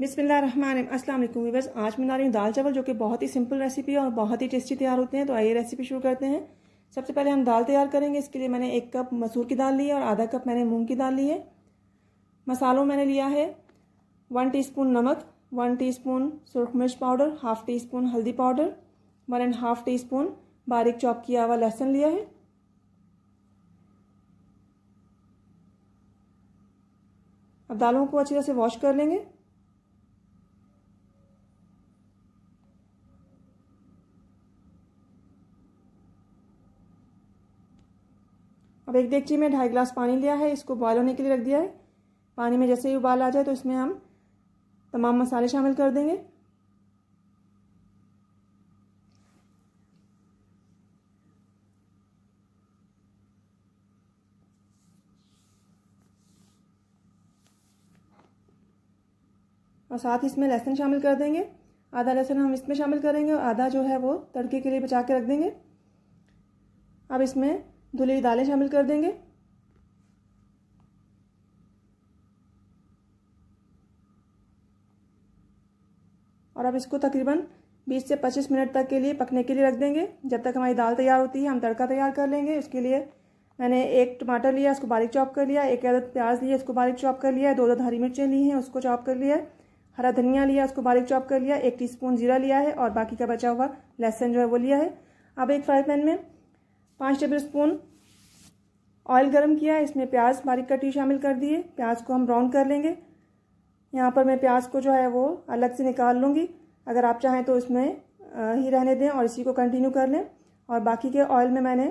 बिसमिल्लाम अस्सलाम वालेकुम वीवर्स आज मैं बना रही हूँ दाल चावल जो कि बहुत ही सिंपल रेसिपी है और बहुत ही टेस्टी तैयार होते हैं तो आइए रेसिपी शुरू करते हैं सबसे पहले हम दाल तैयार करेंगे इसके लिए मैंने एक कप मसूर की दाल ली है और आधा कप मैंने मूंग की दाल ली है मसालों मैंने लिया है वन टी नमक वन टी सुरख मिर्च पाउडर हाफ टी स्पून हल्दी powder one and half teaspoon बारीक चॉप किया हुआ लहसुन लिया है अब दालों को अच्छी तरह से वॉश कर लेंगे अब एक देखिए मैं ढाई गिलास पानी लिया है इसको बॉयल होने के लिए रख दिया है पानी में जैसे ही उबाल आ जाए तो इसमें हम तमाम मसाले शामिल कर देंगे और साथ ही इसमें लहसुन शामिल कर देंगे आधा लहसुन हम इसमें शामिल करेंगे और आधा जो है वो तड़के के लिए बचा के रख देंगे अब इसमें धुली हुई दालें शामिल कर देंगे और अब इसको तकरीबन 20 से 25 मिनट तक के लिए पकने के लिए रख देंगे जब तक हमारी दाल तैयार होती है हम तड़का तैयार कर लेंगे उसके लिए मैंने एक टमाटर लिया उसको बारीक चॉप कर लिया एक अदद प्याज लिया उसको बारीक चॉप कर लिया दो अदद हरी मिर्चें ली हैं उसको चॉप कर लिया हरा धनिया लिया उसको बारीक चॉप कर लिया एक टी जीरा लिया है और बाकी का बचा हुआ लहसन जो है वो लिया है अब एक फ्राई पैन में पाँच टेबल स्पून ऑयल गर्म किया इसमें प्याज बारीक कटी शामिल कर दिए प्याज को हम ब्राउन कर लेंगे यहाँ पर मैं प्याज को जो है वो अलग से निकाल लूँगी अगर आप चाहें तो इसमें ही रहने दें और इसी को कंटिन्यू कर लें और बाकी के ऑयल में मैंने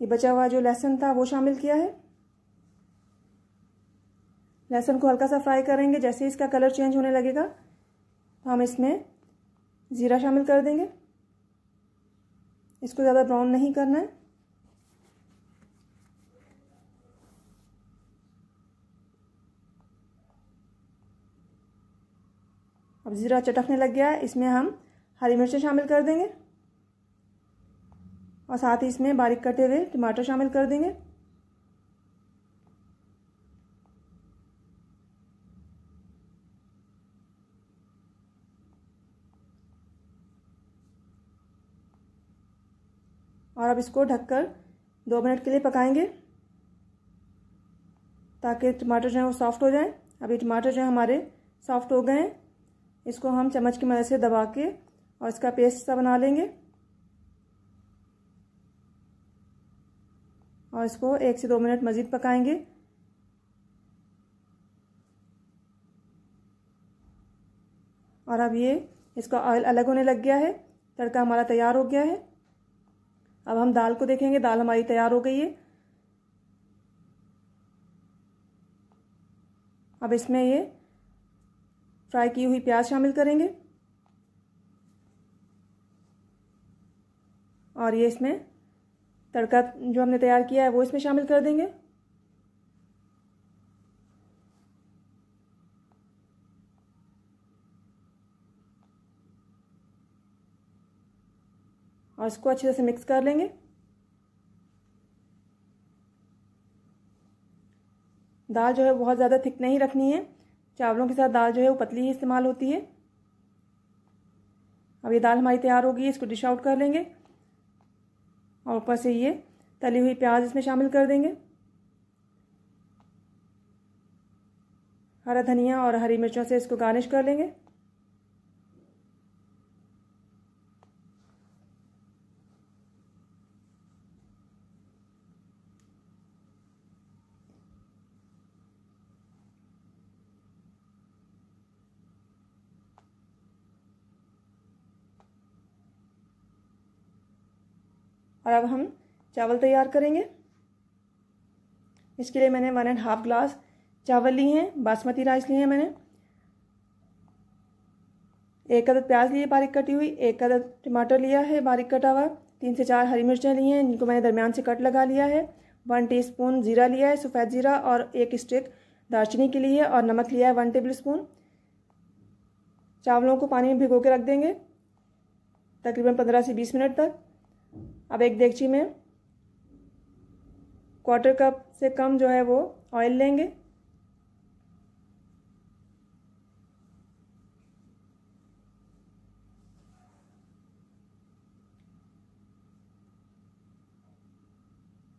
ये बचा हुआ जो लहसुन था वो शामिल किया है लहसुन को हल्का सा फ्राई करेंगे जैसे ही इसका कलर चेंज होने लगेगा तो हम इसमें ज़ीरा शामिल कर देंगे इसको ज़्यादा ब्राउन नहीं करना है अब ज़ीरा चटकने लग गया है इसमें हम हरी मिर्चें शामिल कर देंगे और साथ ही इसमें बारीक कटे हुए टमाटर शामिल कर देंगे और अब इसको ढककर दो मिनट के लिए पकाएंगे ताकि टमाटर जो है वो सॉफ्ट हो जाए अभी टमाटर जो है हमारे सॉफ्ट हो गए हैं इसको हम चम्मच की मदद से दबा के और इसका पेस्ट सा बना लेंगे और इसको एक से दो मिनट मज़ीद पकाएंगे और अब ये इसका ऑयल अलग होने लग गया है तड़का हमारा तैयार हो गया है अब हम दाल को देखेंगे दाल हमारी तैयार हो गई है अब इसमें ये फ्राई की हुई प्याज शामिल करेंगे और ये इसमें तड़का जो हमने तैयार किया है वो इसमें शामिल कर देंगे और इसको अच्छे से मिक्स कर लेंगे दाल जो है बहुत ज़्यादा थिक नहीं रखनी है चावलों के साथ दाल जो है वो पतली ही इस्तेमाल होती है अब ये दाल हमारी तैयार होगी इसको डिश आउट कर लेंगे और ऊपर से ये तली हुई प्याज इसमें शामिल कर देंगे हरा धनिया और हरी मिर्चों से इसको गार्निश कर लेंगे और अब हम चावल तैयार करेंगे इसके लिए मैंने वन एंड हाफ ग्लास चावल लिए हैं बासमती राइस लिए हैं मैंने एक अदद प्याज लिए बारीक कटी हुई एक अदद टमाटर लिया है बारीक कटा हुआ तीन से चार हरी मिर्चें ली हैं जिनको मैंने दरमियान से कट लगा लिया है वन टीस्पून जीरा लिया है सफ़ेद जीरा और एक स्टिक दालचीनी के लिए और नमक लिया है वन टेबल स्पून चावलों को पानी में भिगो के रख देंगे तकरीबन पंद्रह से बीस मिनट तक अब एक देगची में क्वार्टर कप से कम जो है वो ऑयल लेंगे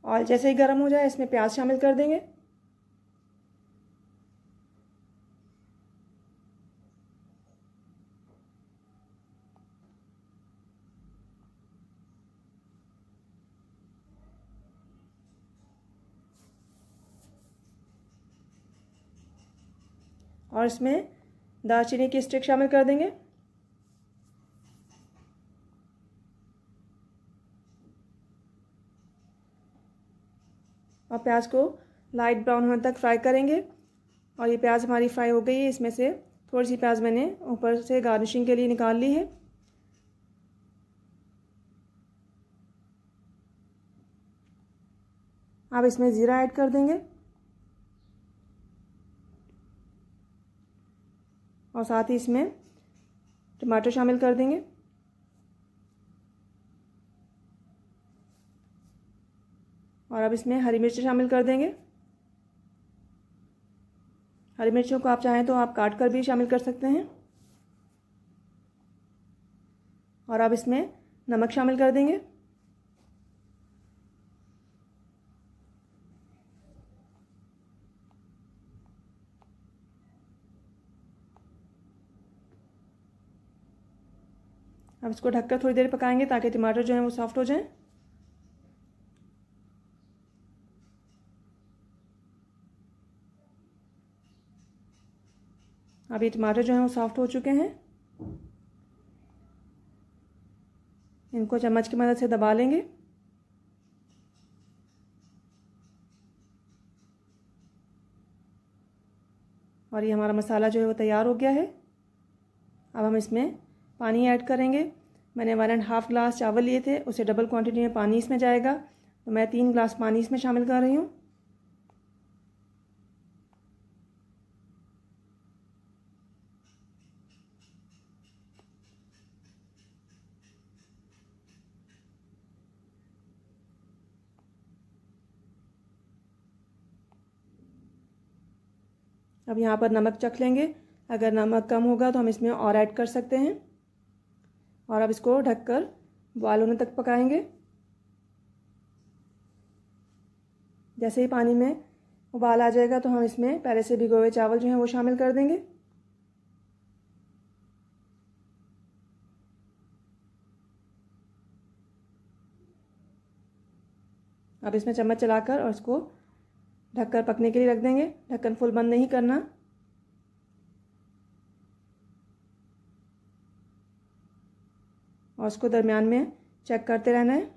ऑयल जैसे ही गर्म हो जाए इसमें प्याज शामिल कर देंगे और इसमें दालचीनी की स्टिक शामिल कर देंगे और प्याज को लाइट ब्राउन होने तक फ्राई करेंगे और ये प्याज हमारी फ्राई हो गई है इसमें से थोड़ी सी प्याज मैंने ऊपर से गार्निशिंग के लिए निकाल ली है अब इसमें ज़ीरा ऐड कर देंगे और साथ ही इसमें टमाटर शामिल कर देंगे और अब इसमें हरी मिर्च शामिल कर देंगे हरी मिर्चों को आप चाहें तो आप काट कर भी शामिल कर सकते हैं और अब इसमें नमक शामिल कर देंगे अब इसको ढककर थोड़ी देर पकाएंगे ताकि टमाटर जो है वो सॉफ्ट हो जाए अब ये टमाटर जो है वो सॉफ्ट हो चुके हैं इनको चम्मच की मदद से दबा लेंगे और ये हमारा मसाला जो है वो तैयार हो गया है अब हम इसमें पानी ऐड करेंगे मैंने वन एंड हाफ़ ग्लास चावल लिए थे उसे डबल क्वांटिटी में पानी इसमें जाएगा तो मैं तीन ग्लास पानी इसमें शामिल कर रही हूँ अब यहाँ पर नमक चख लेंगे अगर नमक कम होगा तो हम इसमें और ऐड कर सकते हैं और अब इसको ढककर बॉयल होने तक पकाएंगे जैसे ही पानी में उबाल आ जाएगा तो हम इसमें पहले से भिगोए हुए चावल जो हैं वो शामिल कर देंगे अब इसमें चम्मच चलाकर और इसको ढककर पकने के लिए रख देंगे ढक्कन फुल बंद नहीं करना और उसको दरमियान में चेक करते रहना है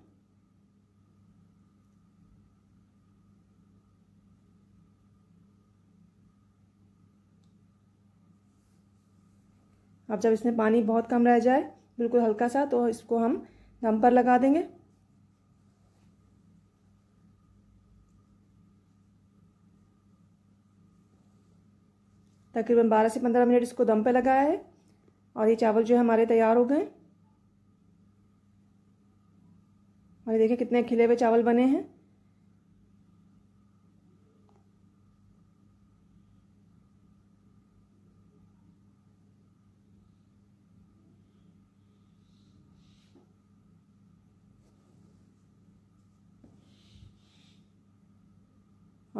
अब जब इसमें पानी बहुत कम रह जाए बिल्कुल हल्का सा तो इसको हम दम पर लगा देंगे तकरीबन 12 से 15 मिनट इसको दम पे लगाया है और ये चावल जो है हमारे तैयार हो गए और देखिए कितने खिले हुए चावल बने हैं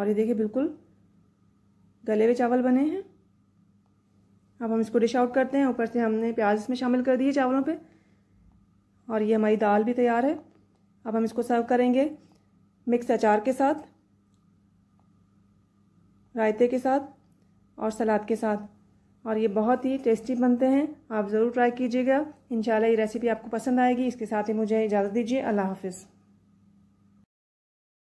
और ये देखिए बिल्कुल गले हुए चावल बने हैं अब हम इसको डिश आउट करते हैं ऊपर से हमने प्याज इसमें शामिल कर दिए चावलों पे और ये हमारी दाल भी तैयार है अब हम इसको सर्व करेंगे मिक्स अचार के साथ रायते के साथ और सलाद के साथ और ये बहुत ही टेस्टी बनते हैं आप ज़रूर ट्राई कीजिएगा इन ये रेसिपी आपको पसंद आएगी इसके साथ ही मुझे इजाज़त दीजिए अल्लाह हाफिज़